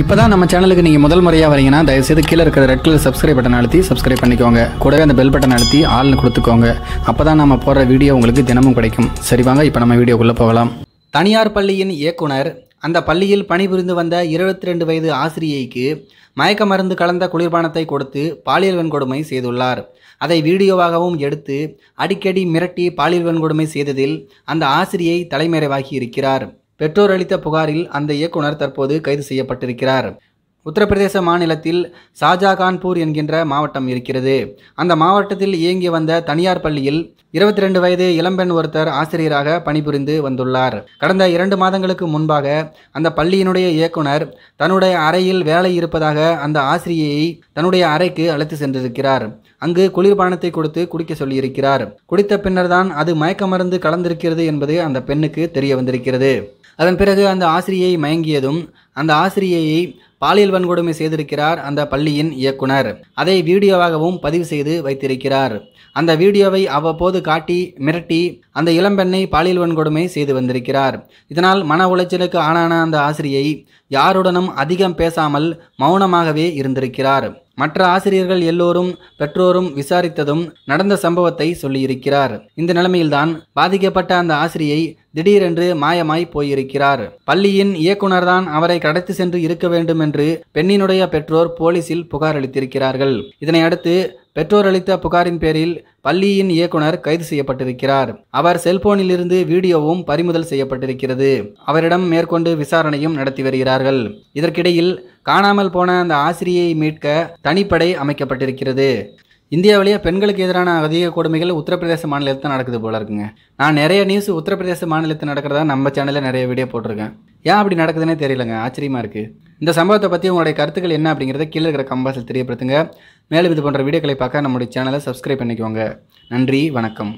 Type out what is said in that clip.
இப்போ தான் நம்ம சேனலுக்கு நீங்கள் முதல் முறையாக வரீங்கன்னா தயவுசெய்து கீழே இருக்கிற ரெட் கலர் சப்ஸ்கிரைப் பட்டன் அழுத்தி சப்ஸ்கிரைப் பண்ணிக்கோங்க கூடவே அந்த பெல் பட்டன் அழுத்தி ஆள்னு கொடுத்துக்கோங்க அப்போ தான் நம்ம போடுற வீடியோ உங்களுக்கு தினமும் கிடைக்கும் சரி வாங்க இப்போ நம்ம வீடியோக்குள்ளே போகலாம் தனியார் பள்ளியின் இயக்குனர் அந்த பள்ளியில் பணிபுரிந்து வந்த இருபத்தி ரெண்டு வயது ஆசிரியைக்கு மயக்க மருந்து கலந்த குளிர்பானத்தை கொடுத்து பாலியல் வன்கொடுமை செய்துள்ளார் அதை வீடியோவாகவும் எடுத்து அடிக்கடி மிரட்டி பாலியல் வன்கொடுமை செய்ததில் அந்த ஆசிரியை தலைமறைவாகி இருக்கிறார் பெற்றோர் அளித்த புகாரில் அந்த இயக்குனர் தற்போது கைது செய்யப்பட்டிருக்கிறார் உத்தரப்பிரதேச மாநிலத்தில் கான்பூர் என்கின்ற மாவட்டம் இருக்கிறது அந்த மாவட்டத்தில் இயங்கி வந்த தனியார் பள்ளியில் இருபத்தி ரெண்டு வயது இளம்பெண் ஒருத்தர் ஆசிரியராக பணிபுரிந்து வந்துள்ளார் கடந்த இரண்டு மாதங்களுக்கு முன்பாக அந்த பள்ளியினுடைய இயக்குனர் தன்னுடைய அறையில் வேலை இருப்பதாக அந்த ஆசிரியையை தன்னுடைய அறைக்கு அழைத்து சென்றிருக்கிறார் அங்கு குளிர்பானத்தை கொடுத்து குடிக்க சொல்லியிருக்கிறார் குடித்த பின்னர் தான் அது மயக்க மருந்து கலந்திருக்கிறது என்பது அந்த பெண்ணுக்கு தெரிய வந்திருக்கிறது அதன் பிறகு அந்த ஆசிரியை மயங்கியதும் அந்த ஆசிரியையை பாலியல் வன்கொடுமை செய்திருக்கிறார் அந்த பள்ளியின் இயக்குனர் அதை வீடியோவாகவும் பதிவு செய்து வைத்திருக்கிறார் அந்த வீடியோவை அவ்வப்போது காட்டி மிரட்டி அந்த இளம்பெண்ணை பாலியல் வன்கொடுமை செய்து வந்திருக்கிறார் இதனால் மன உளைச்சலுக்கு ஆளான அந்த ஆசிரியை யாருடனும் அதிகம் பேசாமல் மௌனமாகவே இருந்திருக்கிறார் மற்ற ஆசிரியர்கள் எல்லோரும் பெற்றோரும் விசாரித்ததும் நடந்த சம்பவத்தை சொல்லியிருக்கிறார் இந்த நிலைமையில்தான் பாதிக்கப்பட்ட அந்த ஆசிரியை திடீரென்று மாயமாய் போயிருக்கிறார் பள்ளியின் இயக்குனர்தான் அவரை கடத்தி சென்று இருக்க வேண்டும் என்று பெண்ணினுடைய பெற்றோர் போலீசில் புகாரளித்திருக்கிறார்கள் இதனை அடுத்து பெற்றோர் அளித்த புகாரின் பேரில் பள்ளியின் இயக்குனர் கைது செய்யப்பட்டிருக்கிறார் அவர் செல்போனிலிருந்து வீடியோவும் பறிமுதல் செய்யப்பட்டிருக்கிறது அவரிடம் மேற்கொண்டு விசாரணையும் நடத்தி வருகிறார்கள் இதற்கிடையில் காணாமல் போன அந்த ஆசிரியை மீட்க தனிப்படை அமைக்கப்பட்டிருக்கிறது இந்தியாவிலேயே பெண்களுக்கு எதிரான அதிக கொடுமைகள் உத்தரப்பிரதேச மாநிலத்தில் நடக்குது போல இருக்குங்க நான் நிறைய நியூஸ் உத்தரப்பிரதேச மாநிலத்தில் நடக்கிறதா நம்ம சேனலில் நிறைய வீடியோ போட்டிருக்கேன் ஏன் அப்படி நடக்குதுன்னே தெரியலங்க ஆச்சரியமாக இருக்குது இந்த சம்பவத்தை பற்றி உங்களுடைய கருத்துக்கள் என்ன அப்படிங்கிறத கீழே இருக்கிற கம்பாசில் தெரியப்படுத்துங்க மேலும் இது போன்ற வீடியோக்களை பார்க்க நம்முடைய சேனலை சப்ஸ்கிரைப் பண்ணிக்கோங்க நன்றி வணக்கம்